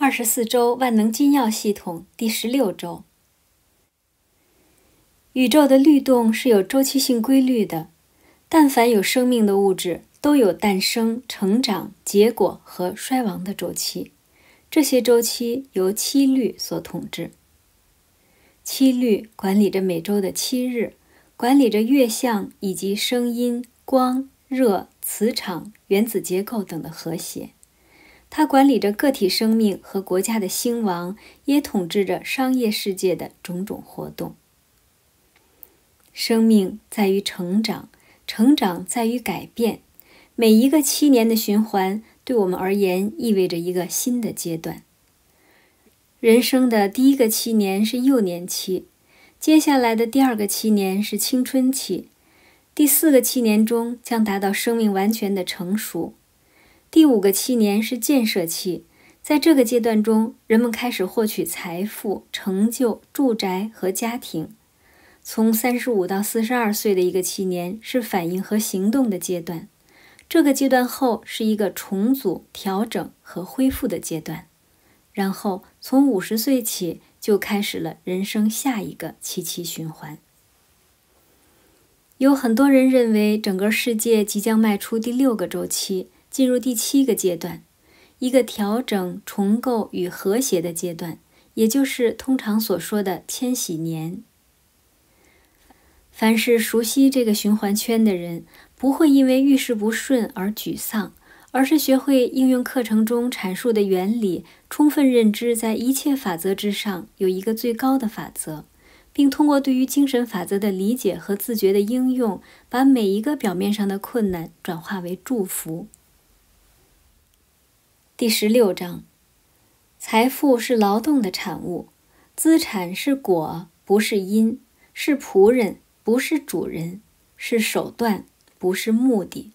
二十四周万能金钥系统第十六周，宇宙的律动是有周期性规律的。但凡有生命的物质，都有诞生、成长、结果和衰亡的周期。这些周期由七律所统治。七律管理着每周的七日，管理着月相以及声音、光、热、磁场、原子结构等的和谐。他管理着个体生命和国家的兴亡，也统治着商业世界的种种活动。生命在于成长，成长在于改变。每一个七年的循环，对我们而言意味着一个新的阶段。人生的第一个七年是幼年期，接下来的第二个七年是青春期，第四个七年中将达到生命完全的成熟。第五个七年是建设期，在这个阶段中，人们开始获取财富、成就、住宅和家庭。从三十五到四十二岁的一个七年是反应和行动的阶段。这个阶段后是一个重组、调整和恢复的阶段。然后从五十岁起就开始了人生下一个七七循环。有很多人认为，整个世界即将迈出第六个周期。进入第七个阶段，一个调整、重构与和谐的阶段，也就是通常所说的“千禧年”。凡是熟悉这个循环圈的人，不会因为遇事不顺而沮丧，而是学会应用课程中阐述的原理，充分认知在一切法则之上有一个最高的法则，并通过对于精神法则的理解和自觉的应用，把每一个表面上的困难转化为祝福。第十六章：财富是劳动的产物，资产是果不是因，是仆人不是主人，是手段不是目的。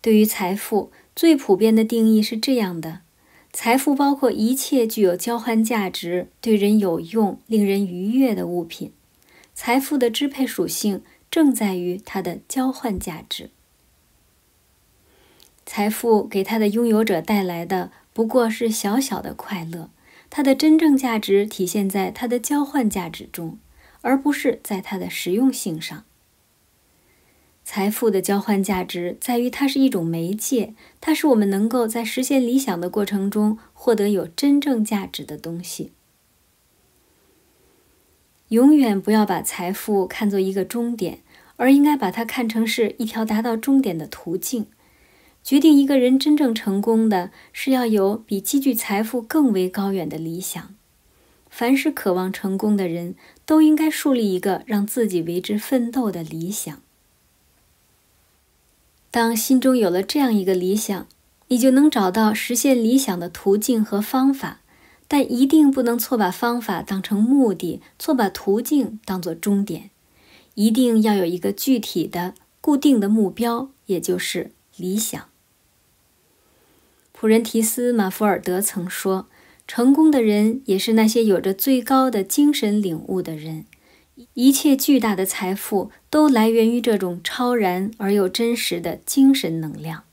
对于财富，最普遍的定义是这样的：财富包括一切具有交换价值、对人有用、令人愉悦的物品。财富的支配属性正在于它的交换价值。财富给他的拥有者带来的不过是小小的快乐，它的真正价值体现在它的交换价值中，而不是在它的实用性上。财富的交换价值在于它是一种媒介，它是我们能够在实现理想的过程中获得有真正价值的东西。永远不要把财富看作一个终点，而应该把它看成是一条达到终点的途径。决定一个人真正成功的是要有比积聚财富更为高远的理想。凡是渴望成功的人，都应该树立一个让自己为之奋斗的理想。当心中有了这样一个理想，你就能找到实现理想的途径和方法。但一定不能错把方法当成目的，错把途径当作终点。一定要有一个具体的、固定的目标，也就是理想。普仁提斯马福尔德曾说：“成功的人也是那些有着最高的精神领悟的人。一切巨大的财富都来源于这种超然而又真实的精神能量。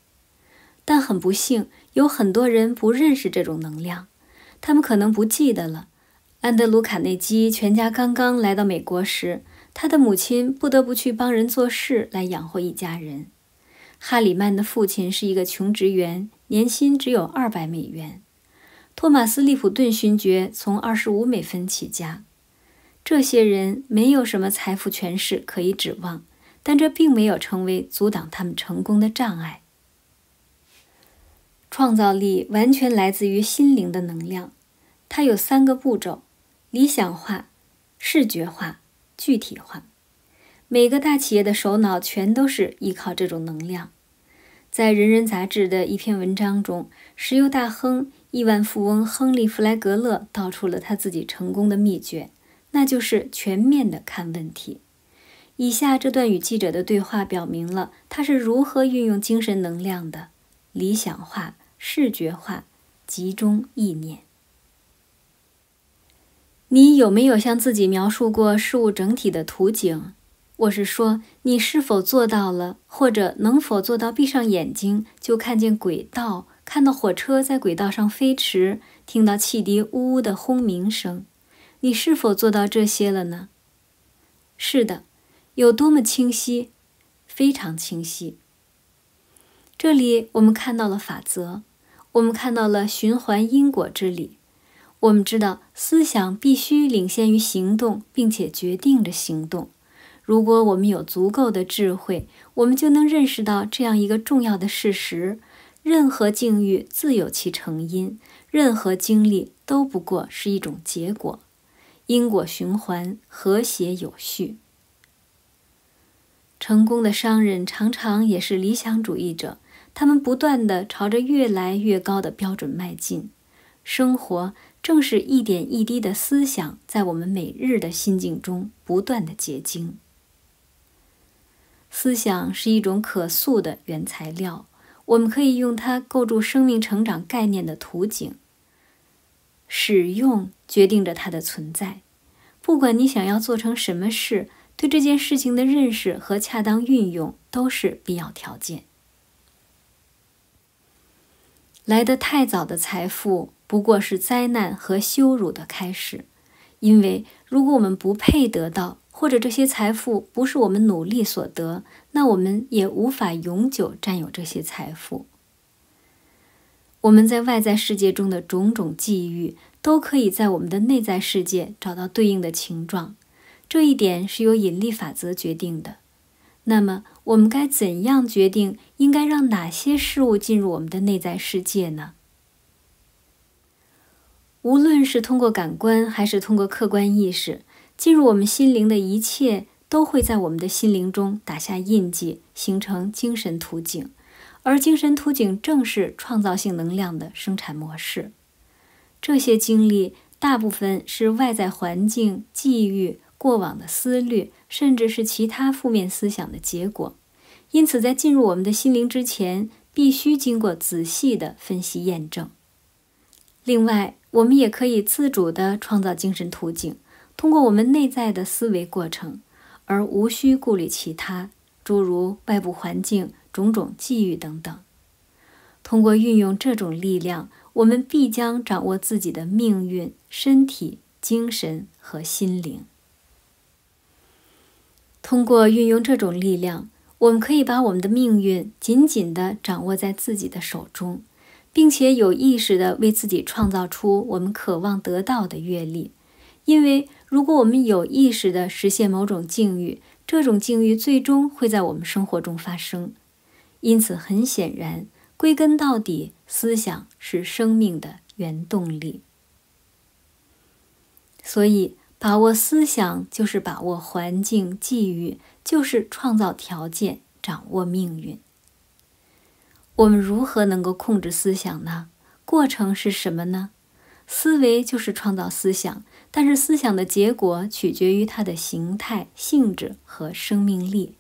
但很不幸，有很多人不认识这种能量，他们可能不记得了。安德鲁·卡内基全家刚刚来到美国时，他的母亲不得不去帮人做事来养活一家人。哈里曼的父亲是一个穷职员。”年薪只有二百美元，托马斯·利普顿勋爵从二十五美分起家。这些人没有什么财富权势可以指望，但这并没有成为阻挡他们成功的障碍。创造力完全来自于心灵的能量，它有三个步骤：理想化、视觉化、具体化。每个大企业的首脑全都是依靠这种能量。在《人人》杂志的一篇文章中，石油大亨、亿万富翁亨利·弗莱格勒道出了他自己成功的秘诀，那就是全面的看问题。以下这段与记者的对话表明了他是如何运用精神能量的：理想化、视觉化、集中意念。你有没有向自己描述过事物整体的图景？我是说，你是否做到了，或者能否做到闭上眼睛就看见轨道，看到火车在轨道上飞驰，听到汽笛呜呜的轰鸣声？你是否做到这些了呢？是的，有多么清晰，非常清晰。这里我们看到了法则，我们看到了循环因果之理，我们知道思想必须领先于行动，并且决定着行动。如果我们有足够的智慧，我们就能认识到这样一个重要的事实：任何境遇自有其成因，任何经历都不过是一种结果，因果循环，和谐有序。成功的商人常常也是理想主义者，他们不断地朝着越来越高的标准迈进。生活正是一点一滴的思想在我们每日的心境中不断的结晶。思想是一种可塑的原材料，我们可以用它构筑生命成长概念的图景。使用决定着它的存在。不管你想要做成什么事，对这件事情的认识和恰当运用都是必要条件。来得太早的财富不过是灾难和羞辱的开始，因为。如果我们不配得到，或者这些财富不是我们努力所得，那我们也无法永久占有这些财富。我们在外在世界中的种种际遇，都可以在我们的内在世界找到对应的情状，这一点是由引力法则决定的。那么，我们该怎样决定应该让哪些事物进入我们的内在世界呢？无论是通过感官还是通过客观意识进入我们心灵的一切，都会在我们的心灵中打下印记，形成精神图景。而精神图景正是创造性能量的生产模式。这些经历大部分是外在环境、际遇、过往的思虑，甚至是其他负面思想的结果。因此，在进入我们的心灵之前，必须经过仔细的分析验证。另外，我们也可以自主地创造精神途径，通过我们内在的思维过程，而无需顾虑其他，诸如外部环境、种种际遇等等。通过运用这种力量，我们必将掌握自己的命运、身体、精神和心灵。通过运用这种力量，我们可以把我们的命运紧紧地掌握在自己的手中。并且有意识地为自己创造出我们渴望得到的阅历，因为如果我们有意识地实现某种境遇，这种境遇最终会在我们生活中发生。因此，很显然，归根到底，思想是生命的原动力。所以，把握思想就是把握环境，际遇就是创造条件，掌握命运。我们如何能够控制思想呢？过程是什么呢？思维就是创造思想，但是思想的结果取决于它的形态、性质和生命力。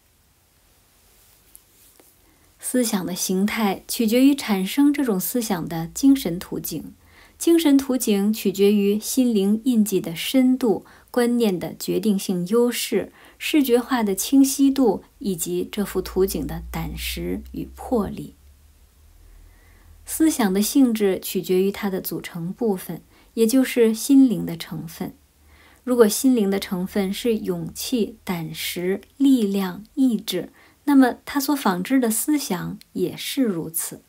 思想的形态取决于产生这种思想的精神图景，精神图景取决于心灵印记的深度、观念的决定性优势、视觉化的清晰度以及这幅图景的胆识与魄力。思想的性质取决于它的组成部分，也就是心灵的成分。如果心灵的成分是勇气、胆识、力量、意志，那么它所纺织的思想也是如此。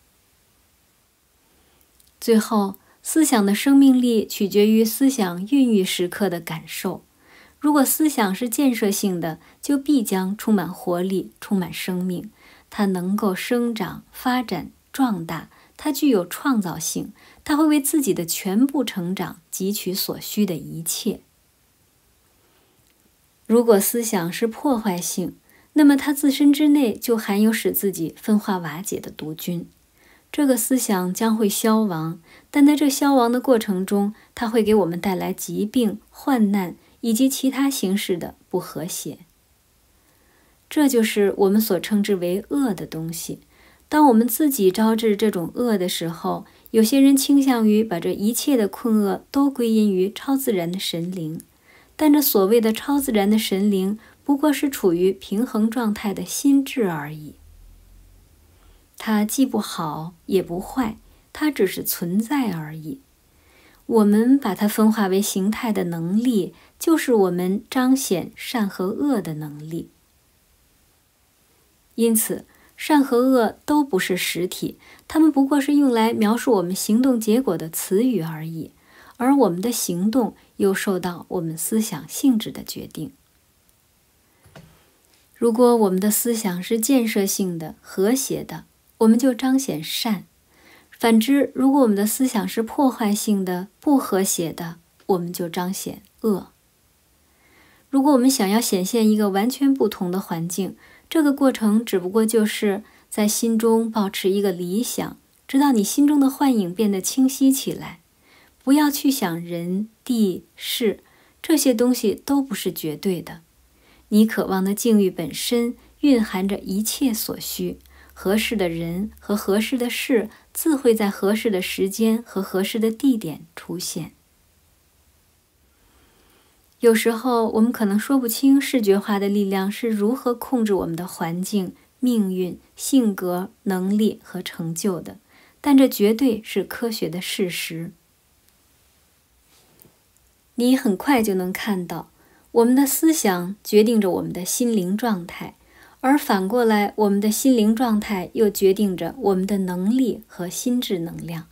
最后，思想的生命力取决于思想孕育时刻的感受。如果思想是建设性的，就必将充满活力，充满生命，它能够生长、发展、壮大。它具有创造性，它会为自己的全部成长汲取所需的一切。如果思想是破坏性，那么它自身之内就含有使自己分化瓦解的毒菌。这个思想将会消亡，但在这消亡的过程中，它会给我们带来疾病、患难以及其他形式的不和谐。这就是我们所称之为恶的东西。当我们自己招致这种恶的时候，有些人倾向于把这一切的困厄都归因于超自然的神灵，但这所谓的超自然的神灵不过是处于平衡状态的心智而已。它既不好也不坏，它只是存在而已。我们把它分化为形态的能力，就是我们彰显善和恶的能力。因此。善和恶都不是实体，它们不过是用来描述我们行动结果的词语而已。而我们的行动又受到我们思想性质的决定。如果我们的思想是建设性的、和谐的，我们就彰显善；反之，如果我们的思想是破坏性的、不和谐的，我们就彰显恶。如果我们想要显现一个完全不同的环境，这个过程只不过就是在心中保持一个理想，直到你心中的幻影变得清晰起来。不要去想人、地、事，这些东西都不是绝对的。你渴望的境遇本身蕴含着一切所需，合适的人和合适的事自会在合适的时间和合适的地点出现。有时候，我们可能说不清视觉化的力量是如何控制我们的环境、命运、性格、能力和成就的，但这绝对是科学的事实。你很快就能看到，我们的思想决定着我们的心灵状态，而反过来，我们的心灵状态又决定着我们的能力和心智能量。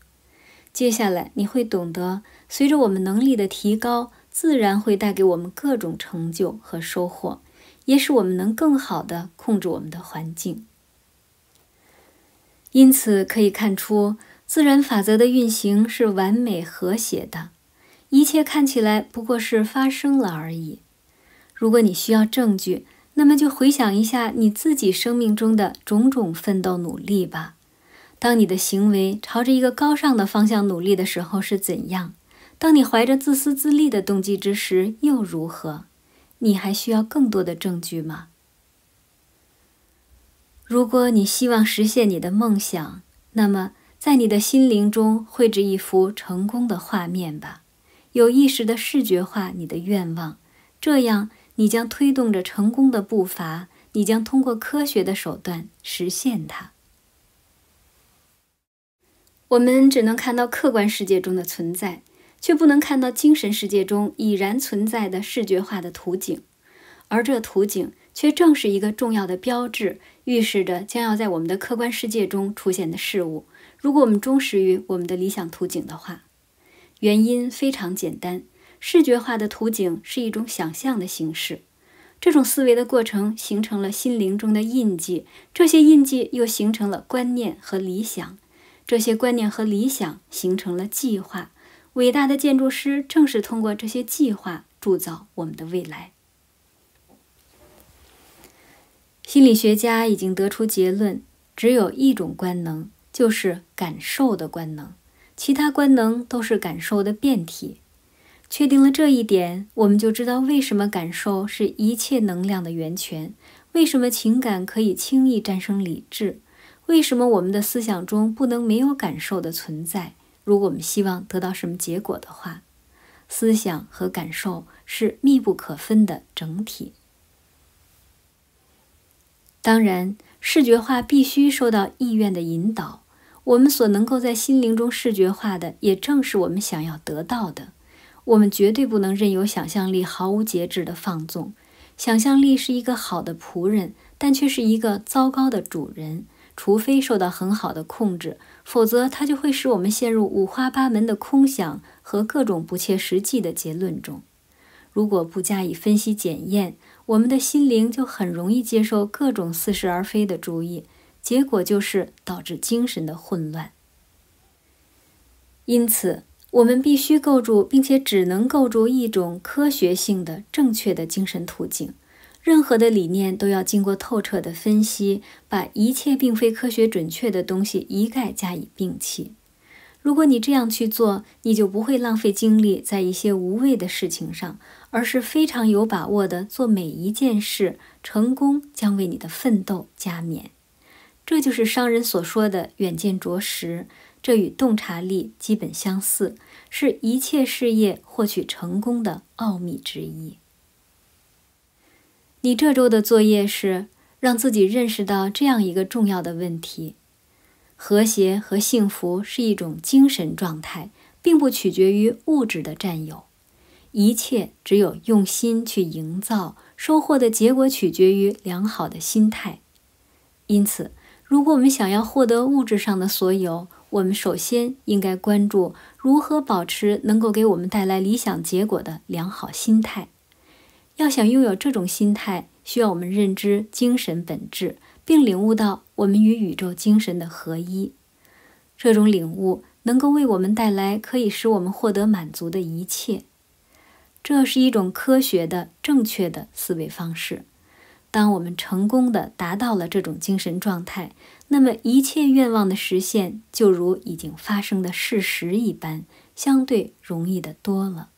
接下来，你会懂得，随着我们能力的提高。自然会带给我们各种成就和收获，也使我们能更好地控制我们的环境。因此可以看出，自然法则的运行是完美和谐的。一切看起来不过是发生了而已。如果你需要证据，那么就回想一下你自己生命中的种种奋斗努力吧。当你的行为朝着一个高尚的方向努力的时候，是怎样？当你怀着自私自利的动机之时，又如何？你还需要更多的证据吗？如果你希望实现你的梦想，那么在你的心灵中绘制一幅成功的画面吧，有意识的视觉化你的愿望，这样你将推动着成功的步伐，你将通过科学的手段实现它。我们只能看到客观世界中的存在。却不能看到精神世界中已然存在的视觉化的图景，而这图景却正是一个重要的标志，预示着将要在我们的客观世界中出现的事物。如果我们忠实于我们的理想图景的话，原因非常简单：视觉化的图景是一种想象的形式，这种思维的过程形成了心灵中的印记，这些印记又形成了观念和理想，这些观念和理想形成了计划。伟大的建筑师正是通过这些计划铸造我们的未来。心理学家已经得出结论：只有一种官能，就是感受的官能，其他官能都是感受的变体。确定了这一点，我们就知道为什么感受是一切能量的源泉，为什么情感可以轻易战胜理智，为什么我们的思想中不能没有感受的存在。如果我们希望得到什么结果的话，思想和感受是密不可分的整体。当然，视觉化必须受到意愿的引导。我们所能够在心灵中视觉化的，也正是我们想要得到的。我们绝对不能任由想象力毫无节制的放纵。想象力是一个好的仆人，但却是一个糟糕的主人。除非受到很好的控制，否则它就会使我们陷入五花八门的空想和各种不切实际的结论中。如果不加以分析检验，我们的心灵就很容易接受各种似是而非的主意，结果就是导致精神的混乱。因此，我们必须构筑，并且只能构筑一种科学性的、正确的精神途径。任何的理念都要经过透彻的分析，把一切并非科学准确的东西一概加以摒弃。如果你这样去做，你就不会浪费精力在一些无谓的事情上，而是非常有把握地做每一件事，成功将为你的奋斗加冕。这就是商人所说的远见卓识，这与洞察力基本相似，是一切事业获取成功的奥秘之一。你这周的作业是让自己认识到这样一个重要的问题：和谐和幸福是一种精神状态，并不取决于物质的占有。一切只有用心去营造，收获的结果取决于良好的心态。因此，如果我们想要获得物质上的所有，我们首先应该关注如何保持能够给我们带来理想结果的良好心态。要想拥有这种心态，需要我们认知精神本质，并领悟到我们与宇宙精神的合一。这种领悟能够为我们带来可以使我们获得满足的一切。这是一种科学的、正确的思维方式。当我们成功的达到了这种精神状态，那么一切愿望的实现就如已经发生的事实一般，相对容易的多了。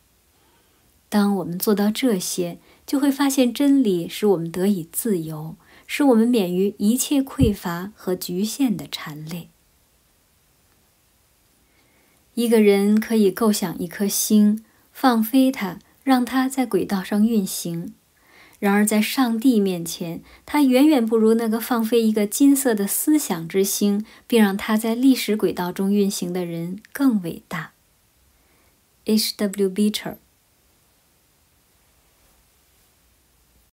当我们做到这些，就会发现真理使我们得以自由，使我们免于一切匮乏和局限的缠累。一个人可以构想一颗星，放飞它，让它在轨道上运行；然而，在上帝面前，他远远不如那个放飞一个金色的思想之星，并让它在历史轨道中运行的人更伟大。H.W. Beecher。